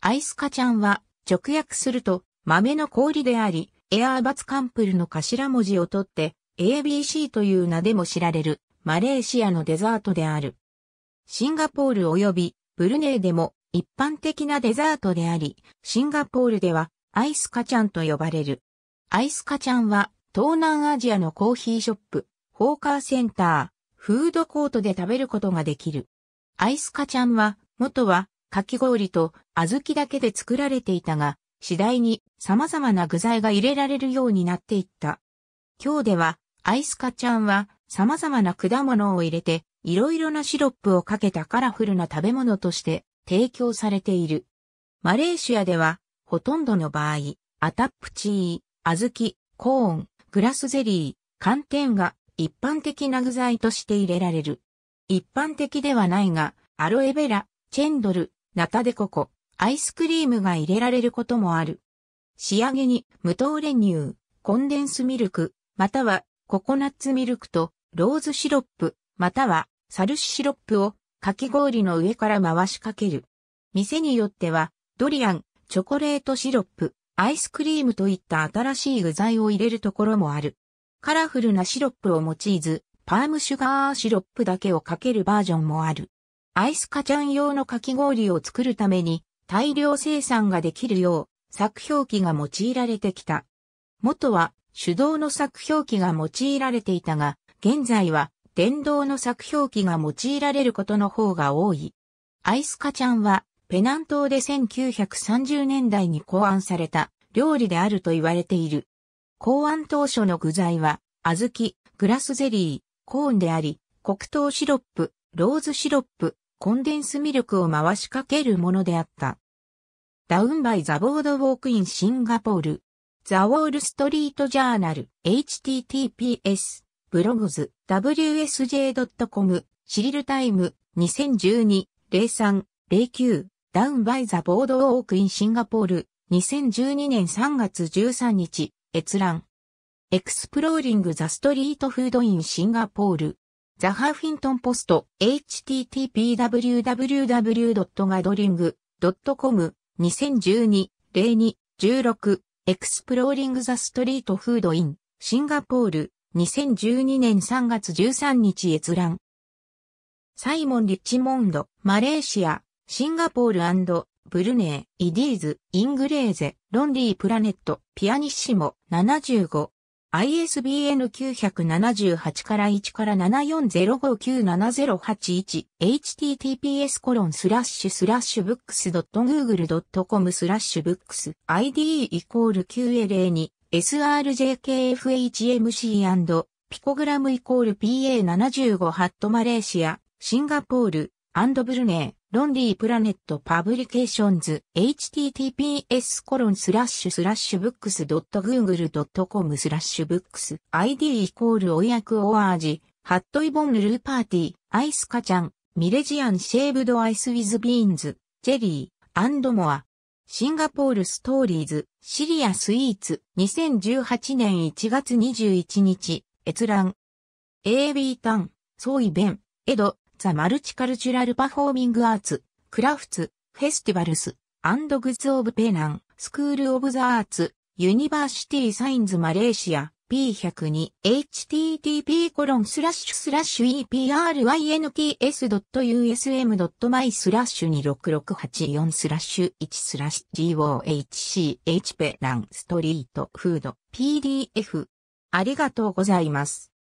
アイスカちゃんは直訳すると豆の氷であり、エアーバツカンプルの頭文字を取って ABC という名でも知られるマレーシアのデザートである。シンガポール及びブルネイでも一般的なデザートであり、シンガポールではアイスカちゃんと呼ばれる。アイスカちゃんは東南アジアのコーヒーショップ、ホーカーセンター、フードコートで食べることができる。アイスカちゃんは元はかき氷と小豆だけで作られていたが、次第に様々な具材が入れられるようになっていった。今日では、アイスカちゃんは様々な果物を入れて、いろいろなシロップをかけたカラフルな食べ物として提供されている。マレーシアでは、ほとんどの場合、アタップチー、小豆、コーン、グラスゼリー、寒天が一般的な具材として入れられる。一般的ではないが、アロエベラ、チェンドル、ナタデココ、アイスクリームが入れられることもある。仕上げに無糖練乳、コンデンスミルク、またはココナッツミルクとローズシロップ、またはサルシシロップをかき氷の上から回しかける。店によってはドリアン、チョコレートシロップ、アイスクリームといった新しい具材を入れるところもある。カラフルなシロップを用いず、パームシュガーシロップだけをかけるバージョンもある。アイスカちゃん用のかき氷を作るために大量生産ができるよう作氷機が用いられてきた。元は手動の作氷機が用いられていたが、現在は電動の作氷機が用いられることの方が多い。アイスカちゃんはペナン島で1930年代に考案された料理であると言われている。考案当初の具材は小豆、グラスゼリー、コーンであり、黒糖シロップ、ローズシロップ、コンデンスミルクを回しかけるものであった。ダウンバイザボードウォークインシンガポール。ザウォールストリートジャーナル https ブログズ wsj.com シリルタイム2012-03-09ダウンバイザボードウォークインシンガポール2012年3月13日閲覧エクスプローリングザストリートフードインシンガポールザハーフィントンポスト、http://www.gadring.com、2012-02-16、Exploring the Street Food in シンガポール、2012年3月13日閲覧。サイモン・リッチモンド、マレーシア、シンガポールブルネー、イディーズ、イングレーゼ、ロンリー・プラネット、ピアニッシモ、75、ISBN 978から1から740597081 https コロンスラッシュスラッシュブックス .google.com スラッシュブックス ID イコール QLA2 SRJKFHMC& ピコグラムイコール PA75 ハットマレーシアシンガポールアンドブルネー、ロンリープラネットパブリケーションズ、https コロンスラッシュスラッシュブックス .google.com スラッシュブックス、id イコールお役アージ、ハットイボンルーパーティー、アイスカちゃん、ミレジアンシェーブドアイスウィズビーンズ、ジェリー、アンドモア。シンガポールストーリーズ、シリアスイーツ、2018年1月21日、閲覧。AB タン、ソイベン、エド、ザ・マルチカルチュラル・パフォーミング・アーツ、クラフツ、フェスティバルス、アンド・グッズ・オブ・ペナン、スクール・オブ・ザ・アーツ、ユニバーシティ・サインズ・マレーシア、P102、http コロンスラッシュスラッシュ eprynts.usm.my スラッシュ26684スラッシュ1スラッシュ GOHCH ペナンストリートフード PDF ありがとうございます。